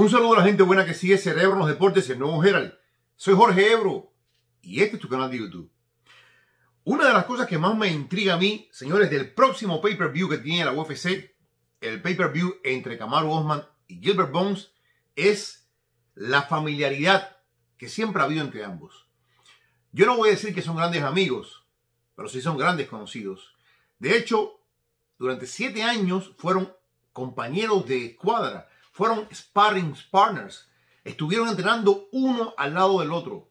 Un saludo a la gente buena que sigue Cerebro en los Deportes, el nuevo general Soy Jorge Ebro y este es tu canal de YouTube. Una de las cosas que más me intriga a mí, señores, del próximo pay-per-view que tiene la UFC, el pay-per-view entre Kamaru Osman y Gilbert Bones, es la familiaridad que siempre ha habido entre ambos. Yo no voy a decir que son grandes amigos, pero sí son grandes conocidos. De hecho, durante siete años fueron compañeros de escuadra fueron sparring partners. Estuvieron entrenando uno al lado del otro.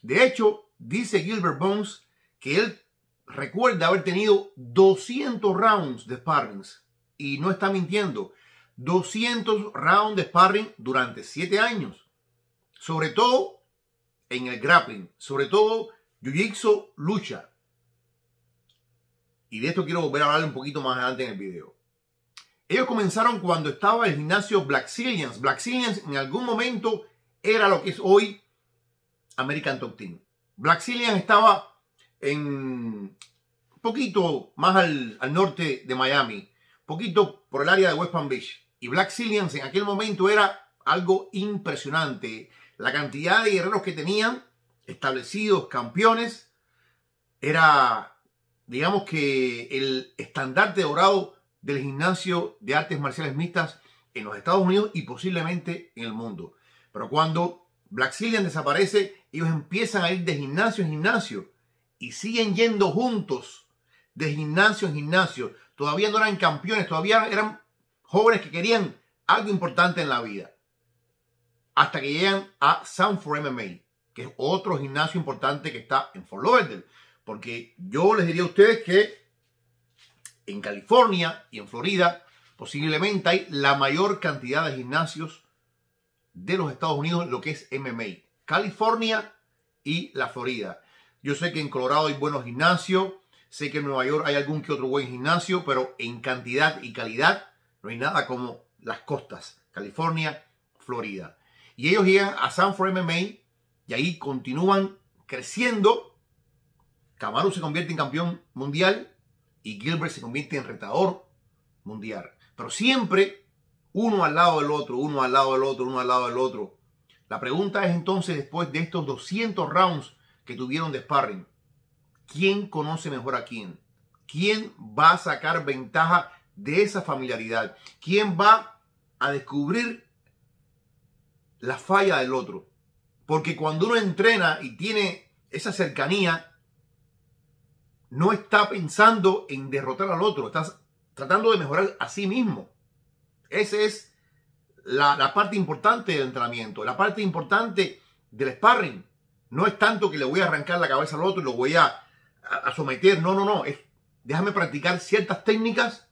De hecho, dice Gilbert Bones que él recuerda haber tenido 200 rounds de sparring, Y no está mintiendo. 200 rounds de sparring durante 7 años. Sobre todo en el grappling. Sobre todo Jiu-Jitsu lucha. Y de esto quiero volver a hablar un poquito más adelante en el video. Ellos comenzaron cuando estaba el gimnasio Black Sillians. Black Sillians en algún momento era lo que es hoy American Top Team. Black Sillians estaba en poquito más al, norte de Miami, poquito por el área de West Palm Beach. Y Black Sillians en aquel momento era algo impresionante. La cantidad de guerreros que tenían, establecidos, campeones, era, digamos que el estandarte dorado del gimnasio de artes marciales mixtas en los Estados Unidos y posiblemente en el mundo. Pero cuando Black Cillian desaparece, ellos empiezan a ir de gimnasio en gimnasio y siguen yendo juntos de gimnasio en gimnasio. Todavía no eran campeones, todavía eran jóvenes que querían algo importante en la vida. Hasta que llegan a Sanford MMA, que es otro gimnasio importante que está en Fort Porque yo les diría a ustedes que en California y en Florida posiblemente hay la mayor cantidad de gimnasios de los Estados Unidos lo que es MMA. California y la Florida. Yo sé que en Colorado hay buenos gimnasios, sé que en Nueva York hay algún que otro buen gimnasio, pero en cantidad y calidad no hay nada como las costas, California, Florida. Y ellos llegan a Sanford MMA y ahí continúan creciendo. Camaro se convierte en campeón mundial y Gilbert se convierte en retador mundial. Pero siempre uno al lado del otro, uno al lado del otro, uno al lado del otro. La pregunta es entonces, después de estos 200 rounds que tuvieron de sparring, ¿quién conoce mejor a quién? ¿Quién va a sacar ventaja de esa familiaridad? ¿Quién va a descubrir la falla del otro? Porque cuando uno entrena y tiene esa cercanía, no está pensando en derrotar al otro, está tratando de mejorar a sí mismo. Esa es la, parte importante del entrenamiento, la parte importante del sparring. No es tanto que le voy a arrancar la cabeza al otro y lo voy a, someter. No, no, no. Es, déjame practicar ciertas técnicas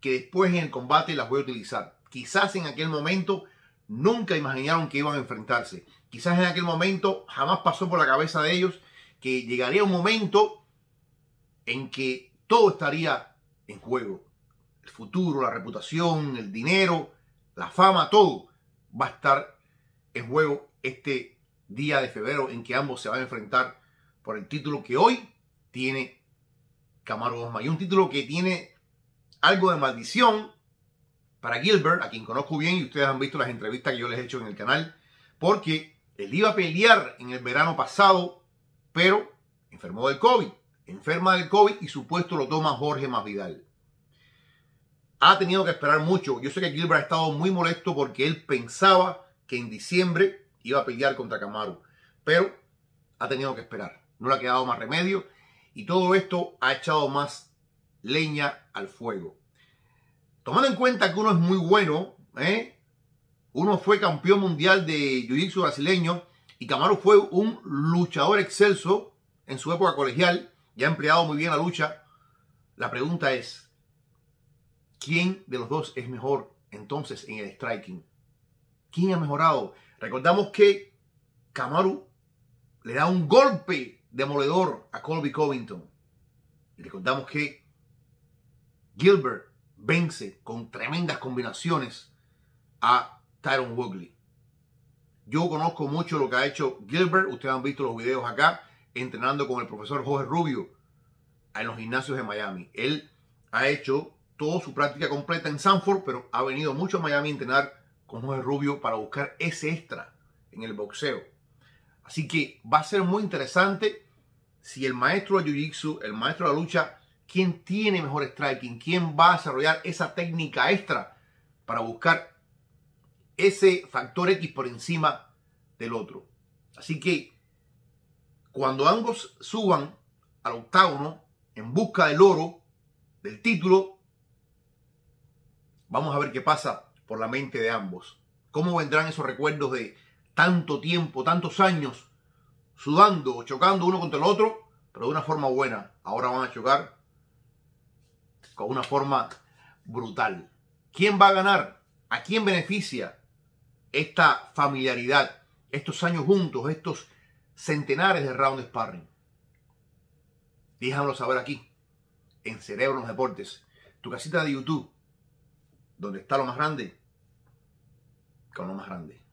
que después en el combate las voy a utilizar. Quizás en aquel momento nunca imaginaron que iban a enfrentarse. Quizás en aquel momento jamás pasó por la cabeza de ellos que llegaría un momento en que todo estaría en juego. El futuro, la reputación, el dinero, la fama, todo va a estar en juego este día de febrero en que ambos se van a enfrentar por el título que hoy tiene Camaro Osma. Y un título que tiene algo de maldición para Gilbert, a quien conozco bien y ustedes han visto las entrevistas que yo les he hecho en el canal, porque él iba a pelear en el verano pasado, pero enfermó del COVID enferma del COVID y su puesto lo toma Jorge Vidal. Ha tenido que esperar mucho. Yo sé que Gilbert ha estado muy molesto porque él pensaba que en diciembre iba a pelear contra Camaro, pero ha tenido que esperar. No le ha quedado más remedio y todo esto ha echado más leña al fuego. Tomando en cuenta que uno es muy bueno, ¿eh? uno fue campeón mundial de jiu-jitsu brasileño y Camaro fue un luchador excelso en su época colegial ya ha empleado muy bien la lucha, la pregunta es, ¿quién de los dos es mejor entonces en el striking? ¿Quién ha mejorado? Recordamos que Kamaru le da un golpe demoledor a Colby Covington. Y recordamos que Gilbert vence con tremendas combinaciones a Tyron Woodley. Yo conozco mucho lo que ha hecho Gilbert. Ustedes han visto los videos acá entrenando con el profesor Jorge Rubio en los gimnasios de Miami. Él ha hecho toda su práctica completa en Sanford, pero ha venido mucho a Miami a entrenar con Jorge Rubio para buscar ese extra en el boxeo. Así que va a ser muy interesante si el maestro de Jiu-Jitsu, el maestro de la lucha, quién tiene mejor striking, quién va a desarrollar esa técnica extra para buscar ese factor X por encima del otro. Así que cuando ambos suban al octágono en busca del oro, del título, vamos a ver qué pasa por la mente de ambos. ¿Cómo vendrán esos recuerdos de tanto tiempo, tantos años, sudando, o chocando uno contra el otro, pero de una forma buena? Ahora van a chocar con una forma brutal. ¿Quién va a ganar? ¿A quién beneficia esta familiaridad, estos años juntos, estos centenares de rounds de sparring. saber aquí, en Cerebro los Deportes, tu casita de YouTube, donde está lo más grande, con lo más grande.